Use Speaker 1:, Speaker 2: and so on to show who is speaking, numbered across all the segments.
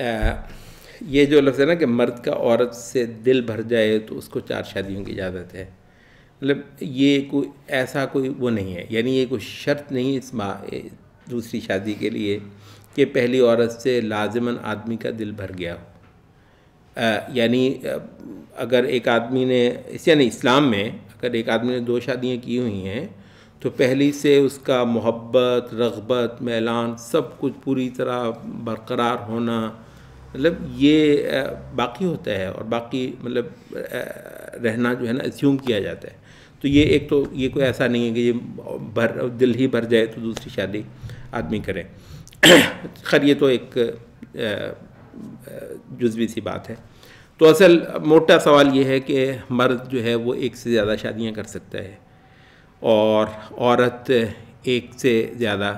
Speaker 1: ये जो लफ्ज़ है ना कि मर्द का औरत से दिल भर जाए तो उसको चार शादियों की इजाज़त है मतलब ये कोई ऐसा कोई वो नहीं है यानी ये कोई शर्त नहीं इस माँ दूसरी शादी के लिए कि पहली औरत से लाजमन आदमी का दिल भर गया हो यानी अगर एक आदमी ने यानी इस्लाम में अगर एक आदमी ने दो शादियाँ की हुई हैं तो पहली से उसका मोहब्बत रगबत मैलान सब कुछ पूरी तरह बरकरार होना मतलब ये बाकी होता है और बाकी मतलब रहना जो है ना एज्यूम किया जाता है तो ये एक तो ये कोई ऐसा नहीं है कि ये भर दिल ही भर जाए तो दूसरी शादी आदमी करे खैर ये तो एक जुजवी सी बात है तो असल मोटा सवाल ये है कि मर्द जो है वो एक से ज़्यादा शादियां कर सकता है और औरत एक से ज़्यादा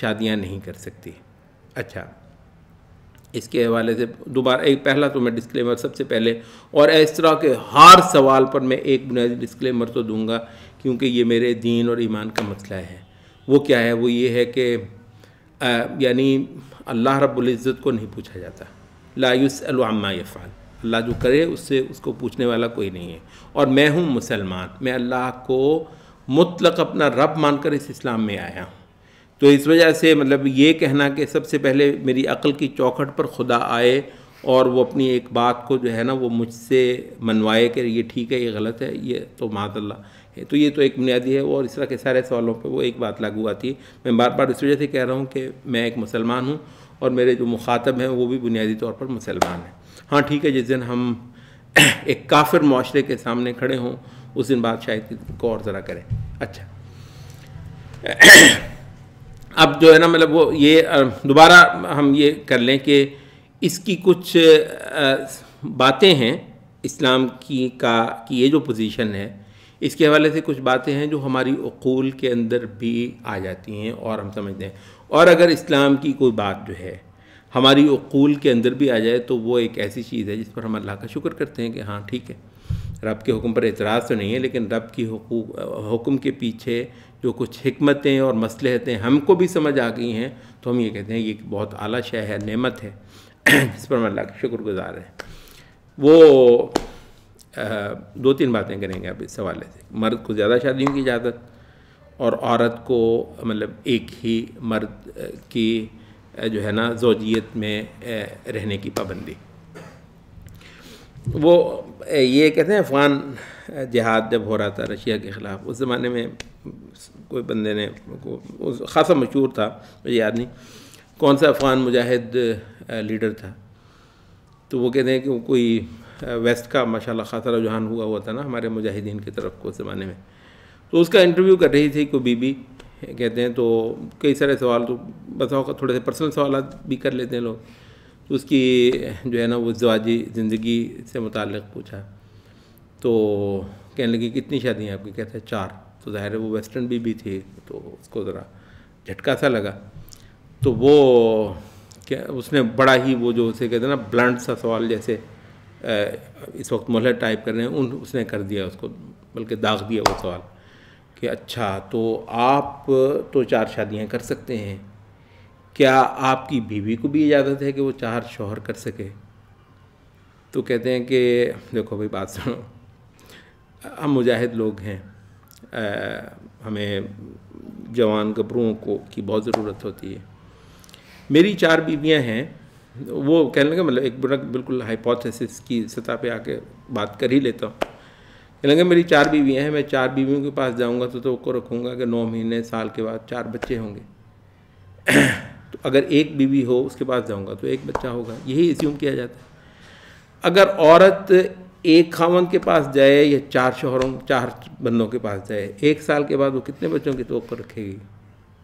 Speaker 1: शादियां नहीं कर सकती अच्छा इसके हवाले से दोबारा एक पहला तो मैं डिस्क्लेमर सबसे पहले और इस तरह के हर सवाल पर मैं एक बुनियादी डिस्क्लेमर तो दूंगा क्योंकि ये मेरे दीन और ईमान का मसला है वो क्या है वो ये है कि यानी अल्लाह रब्ज़त को नहीं पूछा जाता लायुसमा यफ़ाल अल्लाह जो करे उससे उसको पूछने वाला कोई नहीं है और मैं हूँ मुसलमान मैं अल्लाह को मुतलक अपना रब मानकर इस इस्लाम में आया हूँ तो इस वजह से मतलब ये कहना कि सबसे पहले मेरी अक़ल की चौखट पर खुदा आए और वो अपनी एक बात को जो है ना वो मुझसे मनवाए कि ये ठीक है ये गलत है ये तो मादल्ला है तो ये तो एक बुनियादी है और इस तरह के सारे सवालों पे वो एक बात लागू आती है मैं बार बार इस वजह से कह रहा हूँ कि मैं एक मुसलमान हूँ और मेरे जो मुखातब हैं वो भी बुनियादी तौर पर मुसलमान हैं हाँ ठीक है जिस दिन हम एक काफिर माशरे के सामने खड़े हों उस दिन बात शायद को और ज़रा करें अच्छा अब जो है ना मतलब वो ये दोबारा हम ये कर लें कि इसकी कुछ बातें हैं इस्लाम की का कि ये जो पोजीशन है इसके हवाले से कुछ बातें हैं जो हमारी अकूल के अंदर भी आ जाती हैं और हम समझते हैं और अगर इस्लाम की कोई बात जो है हमारी अकूल के अंदर भी आ जाए तो वो एक ऐसी चीज़ है जिस पर हम अल्लाह का शुक्र करते हैं कि हाँ ठीक है रब के हुक्म पर एतराज़ तो नहीं है लेकिन रब की हुक्म के पीछे जो कुछ हमतें और मसलहतें हमको भी समझ आ गई हैं तो हम ये कहते हैं ये बहुत अली शह है नमत है जिस पर हम अल्लाह के गुज़ार हैं वो दो तीन बातें करेंगे अब इस से मर्द को ज़्यादा शादियों की इजाज़त और औरत को मतलब एक ही मर्द की जो है ना जोजियत में रहने की पाबंदी वो ये कहते हैं अफगान जहाद जब हो रहा था रशिया के ख़िलाफ़ उस ज़माने में कोई बंदे ने को ख़ासा मशहूर था मुझे याद नहीं कौन सा अफ़गान मुजाहिद लीडर था तो वो कहते हैं कि वो कोई वेस्ट का माशाल्लाह खासा रुझान हुआ हुआ था ना हमारे मुजाहिदीन की तरफ को उस ज़माने में तो उसका इंटरव्यू कर रही थी कोई बीबी कहते हैं तो कई सारे सवाल तो बस थोड़े से पर्सनल सवाल भी कर लेते हैं लोग उसकी जो है ना वो जवाजी ज़िंदगी से मुतल पूछा तो कहने लगी कितनी शादियाँ आपकी कहते हैं चार तो ज़ाहिर है वो वेस्टर्न भी भी थी तो उसको ज़रा झटका सा लगा तो वो क्या उसने बड़ा ही वो जो उसे कहते हैं ना ब्लंट सा सवाल जैसे इस वक्त मोहलत टाइप कर रहे हैं उन उसने कर दिया उसको बल्कि दाग दिया वो सवाल कि अच्छा तो आप तो चार शादियाँ कर सकते हैं क्या आपकी बीवी को भी इजाज़त है कि वो चार शोहर कर सके तो कहते हैं कि देखो भाई बात सुनो हम मुजाहिद लोग हैं आ, हमें जवान गबरुओं को की बहुत ज़रूरत होती है मेरी चार बीवियां हैं वो कहने लगे मतलब एक बुरा बिल्कुल हाइपोथेसिस की सतह पे आके बात कर ही लेता हूँ कहने लगे मेरी चार बीवियां हैं मैं चार बीवियों के पास जाऊँगा तो तो उसको रखूँगा कि नौ महीने साल के बाद चार बच्चे होंगे अगर एक बीवी हो उसके पास जाऊँगा तो एक बच्चा होगा यही एज्यूम किया जाता है अगर औरत एक खावन के पास जाए या चार शोहरों चार बंदों के पास जाए एक साल के बाद वो कितने बच्चों की तोप पर रखेगी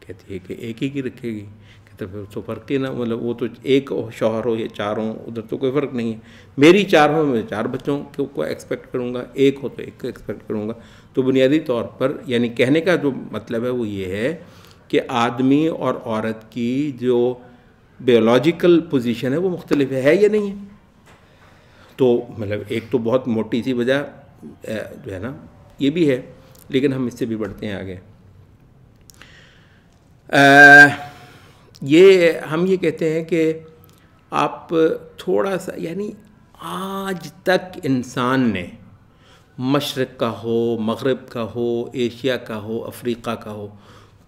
Speaker 1: कहती है कि एक ही की रखेगी कहते फिर तो फ़र्क ही ना मतलब वो तो एक शोहर हो या चार हो उधर तो कोई फ़र्क नहीं है मेरी चार हो मैं चार बच्चों को, को एक्सपेक्ट करूँगा एक हो तो एक को एक्सपेक्ट करूँगा तो बुनियादी तौर पर यानी कहने का जो मतलब है वो ये है कि आदमी और औरत की जो बायोलॉजिकल पोजीशन है वो मुख्तलिफ है या नहीं है तो मतलब एक तो बहुत मोटी सी वजह जो है ना ये भी है लेकिन हम इससे भी बढ़ते हैं आगे आ, ये हम ये कहते हैं कि आप थोड़ा सा यानी आज तक इंसान ने मशरक़ का हो मगरब का हो एशिया का हो अफ्रीका का हो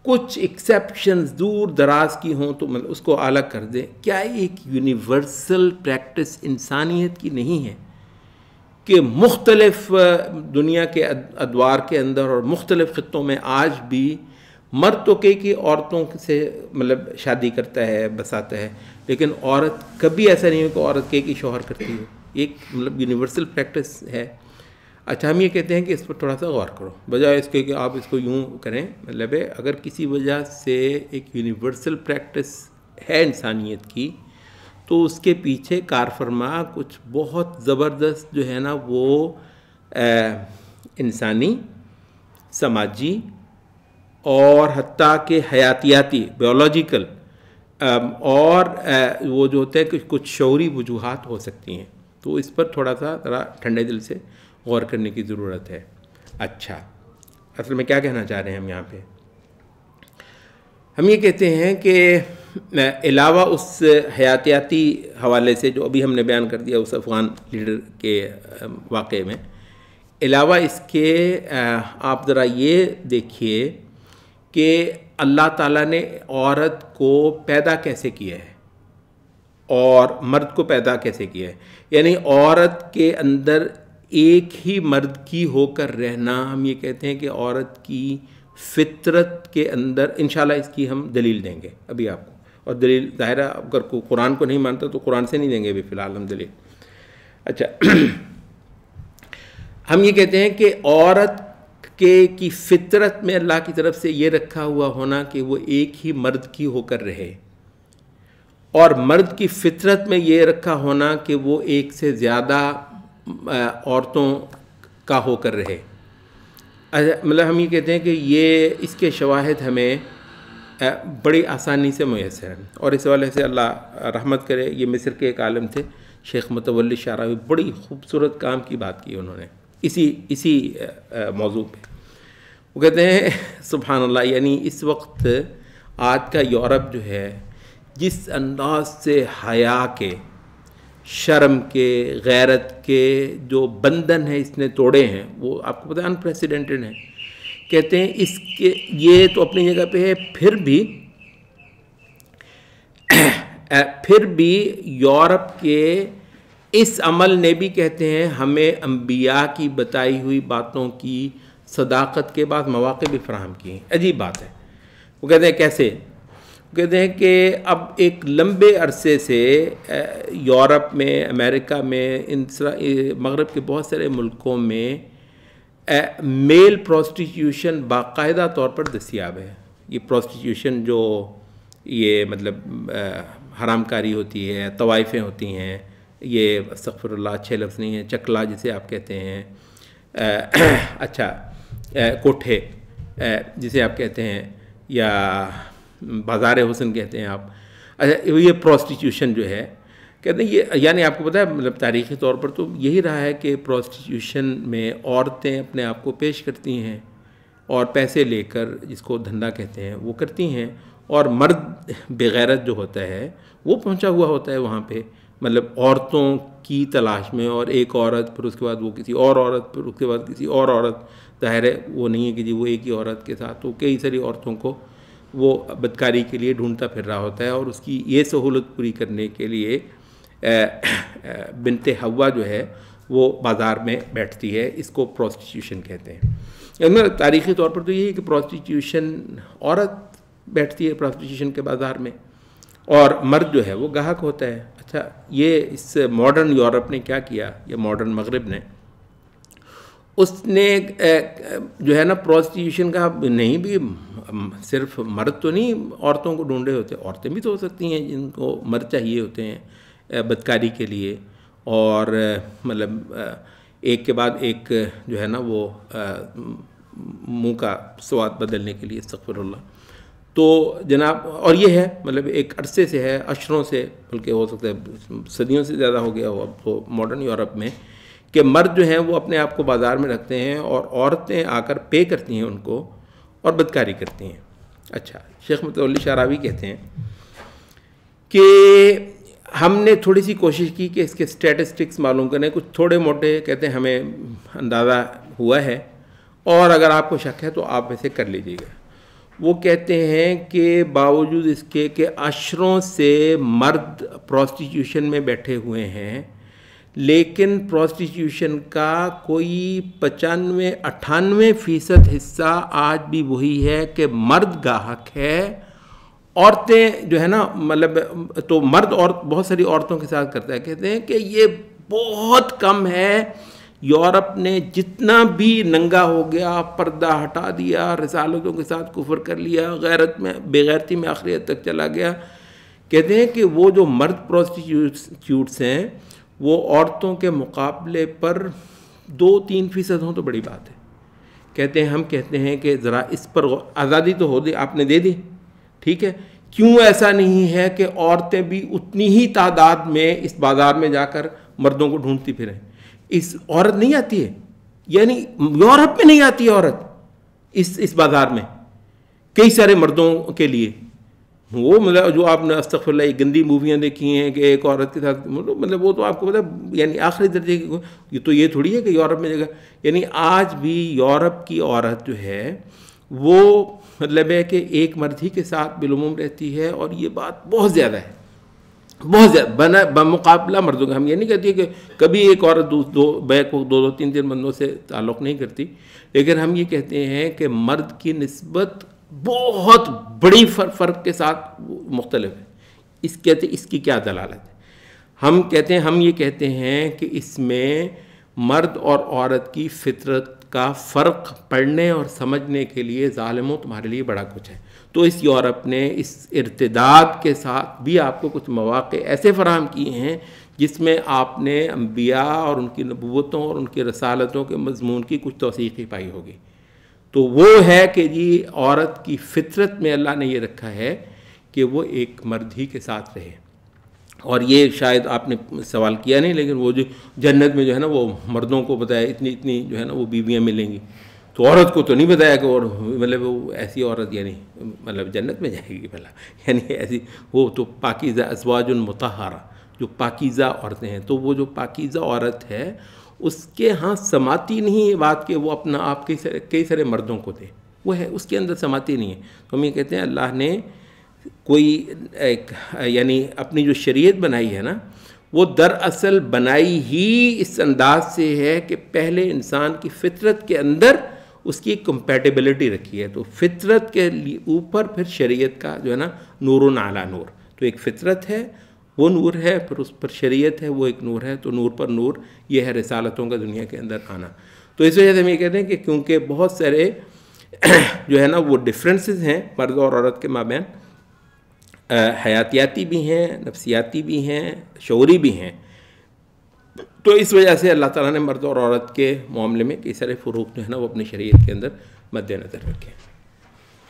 Speaker 1: कुछ एक्सेप्शंस दूर दराज की हों तो मतलब उसको अलग कर दें क्या एक यूनिवर्सल प्रैक्टिस इंसानियत की नहीं है कि मुख्तलफ़ दुनिया के अदवार के अंदर और मुख्तलिफ ख़त्ों में आज भी मर्द तो कई कि औरतों से मतलब शादी करता है बसाता है लेकिन औरत कभी ऐसा नहीं हो कि औरत के कि शोहर करती हो एक मतलब यूनिवर्सल प्रैक्टिस है अच्छा हम ये कहते हैं कि इस पर थोड़ा सा गौर करो बजाय इसके कि आप इसको यूँ करें मतलब है अगर किसी वजह से एक यूनिवर्सल प्रैक्टिस है इंसानियत की तो उसके पीछे कारफरमा कुछ बहुत ज़बरदस्त जो है ना वो इंसानी समाजी और हती के हयातियाती बायोलॉजिकल और वो जो होते हैं कुछ शौरी वजूहत हो सकती हैं तो इस पर थोड़ा सा ठंडे दिल से गौर करने की ज़रूरत है अच्छा असल में क्या कहना चाह रहे हैं हम यहाँ पे हम ये कहते हैं कि अलावा उस हयातियाती हवाले से जो अभी हमने बयान कर दिया उस अफ़गान लीडर के वाक़े में अलावा इसके आप ज़रा ये देखिए कि अल्लाह ताला ने औरत को पैदा कैसे किया है और मर्द को पैदा कैसे किया है यानी औरत के अंदर एक ही मर्द की होकर रहना हम ये कहते हैं कि औरत की फितरत के अंदर इन इसकी हम दलील देंगे अभी आपको और दलील ज़ाहिर अगर को कुरान को नहीं मानता तो कुरान से नहीं देंगे अभी फ़िलहाल हम दलील अच्छा हम ये कहते हैं कि औरत के की फितरत में अल्लाह की तरफ से ये रखा हुआ होना कि वो एक ही मर्द की होकर रहे और मर्द की फितरत में ये रखा होना कि वो एक से ज़्यादा औरतों का होकर रहे अच्छा, मतलब हम ये कहते हैं कि ये इसके शवाहद हमें बड़ी आसानी से मैसर हैं और इस वाले से अल्लाह रहमत करे ये मिस्र के एक आलम थे शेख मतवल शारावी बड़ी खूबसूरत काम की बात की उन्होंने इसी इसी मौजू पे वो कहते हैं सुबहान यानी इस वक्त आज का यूरोप जो है जिस अंदाज से हया के शर्म के गैरत के जो बंधन है इसने तोड़े हैं वो आपको पता है अनप्रेसिडेंटेड है कहते हैं इसके ये तो अपनी जगह पे है फिर भी फिर भी यूरोप के इस अमल ने भी कहते हैं हमें अम्बिया की बताई हुई बातों की सदाकत के बाद मौाक़े भी फ्राहम किए अजीब बात है वो कहते हैं कैसे कहते हैं कि अब एक लंबे अरसे से यूरोप में अमेरिका में इन मगरब के बहुत सारे मुल्कों में मेल प्रोस्टिट्यूशन बाकायदा तौर पर दस्याब है ये प्रोस्टिट्यूशन जो ये मतलब हरामकारी होती है तवाइफ़ें होती हैं ये सफ़रल्ला अच्छे लफ्ज़ नहीं है चकला जिसे आप कहते हैं अच्छा कोठे जिसे आप कहते हैं या बाजार हुसन कहते हैं आप अच्छा ये प्रोस्टिट्यूशन जो है कहते हैं ये यानी आपको पता है मतलब तारीखी तौर पर तो यही रहा है कि प्रोस्टिट्यूशन में औरतें अपने आप को पेश करती हैं और पैसे लेकर जिसको धंधा कहते हैं वो करती हैं और मर्द बेगैरत जो होता है वो पहुंचा हुआ होता है वहाँ पे मतलब औरतों की तलाश में और एक औरत फिर उसके बाद वो किसी और औरत फिर उसके बाद किसी और औरत जाहिर है वो नहीं है कि जी वो एक ही औरत के साथ तो कई सारी औरतों को वो बदकारी के लिए ढूंढता फिर रहा होता है और उसकी ये सहूलत पूरी करने के लिए बिनते हवा जो है वो बाज़ार में बैठती है इसको प्रोस्टिट्यूशन कहते हैं तारीख़ी तौर पर तो यही है कि प्रोस्टिट्यूशन औरत बैठती है प्रोस्टिट्यूशन के बाज़ार में और मर्द जो है वो गाहक होता है अच्छा ये इस मॉडर्न यूरोप ने क्या किया या मॉडर्न मगरब ने उसने जो है ना प्रोस्टिट्यूशन का नहीं भी सिर्फ मर्द तो नहीं औरतों को ढूंढे होते औरतें भी तो हो सकती हैं जिनको मर्द चाहिए होते हैं बदकारी के लिए और मतलब एक के बाद एक जो है ना वो मुंह का स्वाद बदलने के लिए सफ़रल्ला तो जनाब और ये है मतलब एक अरसे से है अशरों से बल्कि हो सकता है सदियों से ज़्यादा हो गया हो अब तो मॉडर्न यूरोप में कि मर्द जो हैं वो अपने आप को बाज़ार में रखते हैं और औरतें आकर पे करती हैं उनको और बदकारी करती हैं अच्छा शेख मतवली शारावी कहते हैं कि हमने थोड़ी सी कोशिश की कि इसके स्टेटस्टिक्स मालूम करें कुछ थोड़े मोटे कहते हैं हमें अंदाज़ा हुआ है और अगर आपको शक है तो आप ऐसे कर लीजिएगा वो कहते हैं कि बावजूद इसके कि अशरों से मर्द प्रोस्टिट्यूशन में बैठे हुए हैं लेकिन प्रॉस्टिट्यूशन का कोई पचानवे अट्ठानवे फीसद हिस्सा आज भी वही है कि मर्द गाहक है औरतें जो है ना मतलब तो मर्द और बहुत सारी औरतों के साथ करता है कहते हैं कि ये बहुत कम है यूरोप ने जितना भी नंगा हो गया पर्दा हटा दिया रसालतों के साथ कुफर कर लिया गैरत में बेगैरती में आखिरी तक चला गया कहते हैं कि वो जो मर्द प्रोस्टिट्यूट्स हैं वो औरतों के मुकाबले पर दो तीन फ़ीसद हों तो बड़ी बात है कहते हैं हम कहते हैं कि ज़रा इस पर आज़ादी तो हो दी आपने दे दी ठीक है क्यों ऐसा नहीं है कि औरतें भी उतनी ही तादाद में इस बाज़ार में जाकर मर्दों को ढूंढती फिरें इस औरत नहीं आती है यानी यूरोप में नहीं आती औरत इस इस बाज़ार में कई सारे मर्दों के लिए वो मतलब जो आपने अस्तफल गंदी मूवियाँ देखी हैं कि एक औरत के साथ मतलब मतलब वो तो आपको पता यानी आखिरी दर्जे की ये तो ये थोड़ी है कि यूरोप में जगह यानी आज भी यूरोप की औरत जो है वो मतलब है कि एक मर्द ही के साथ बिलुमूम रहती है और ये बात बहुत ज़्यादा है बहुत ज़्यादा बना बमुकाबला मर्दों का हम ये नहीं कहते कि कभी एक औरत दो दो बैक दो दो तीन तीन मंदों से ताल्लुक़ नहीं करती लेकिन हम ये कहते हैं कि मर्द की नस्बत बहुत बड़ी फर्क फर्क के साथ मुख्तलिफ है इस कहते इसकी क्या दलालत है हम कहते हैं हम ये कहते हैं कि इसमें मर्द और औरत की फितरत का फ़र्क पढ़ने और समझने के लिए ालमों तुम्हारे लिए बड़ा कुछ है तो इस यूरोप ने इस इरतदाद के साथ भी आपको कुछ मौाक़े ऐसे फ़राहम किए हैं जिसमें आपने अम्बिया और उनकी नबूतों और उनकी रसालतों के मजमून की कुछ तोसीक़ी पाई होगी तो वो है कि जी औरत की फितरत में अल्लाह ने ये रखा है कि वो एक मर्द ही के साथ रहे और ये शायद आपने सवाल किया नहीं लेकिन वो जो जन्नत में जो है ना वो मर्दों को बताया इतनी इतनी जो है ना वो बीवियाँ मिलेंगी तो औरत को तो नहीं बताया कि और मतलब वो ऐसी औरत यानी मतलब जन्नत में जाएगी भला यानी ऐसी वो तो पाकिज़ा असवाजुल मुतहारा जो पाकिज़ा औरतें हैं तो वो जो पाकिज़ा औरत है उसके यहाँ समाती नहीं है बात के वो अपना आप कई सारे कई सारे मर्दों को दे वो है उसके अंदर समाती नहीं है तो हम ये कहते हैं अल्लाह ने कोई एक यानी अपनी जो शरीयत बनाई है ना वो दरअसल बनाई ही इस अंदाज से है कि पहले इंसान की फितरत के अंदर उसकी कंपेटेबिलिटी रखी है तो फितरत के ऊपर फिर शरीयत का जो है ना नूर नाला नूर तो एक फितरत है वो नूर है फिर उस पर शरीयत है वो एक नूर है तो नूर पर नूर ये है रसालतों का दुनिया के अंदर आना तो इस वजह से हम ये कहते हैं कि क्योंकि बहुत सारे जो है ना वो डिफरेंसेस हैं मर्द और औरत के माबैन हयातियाती भी हैं नफसियाती भी हैं शौरी भी हैं तो इस वजह से अल्लाह ताला ने मर्द और औरत के मामले में कई सारे फ़रूक जो है ना वो अपनी शरीयत के अंदर मद्दनज़र रखे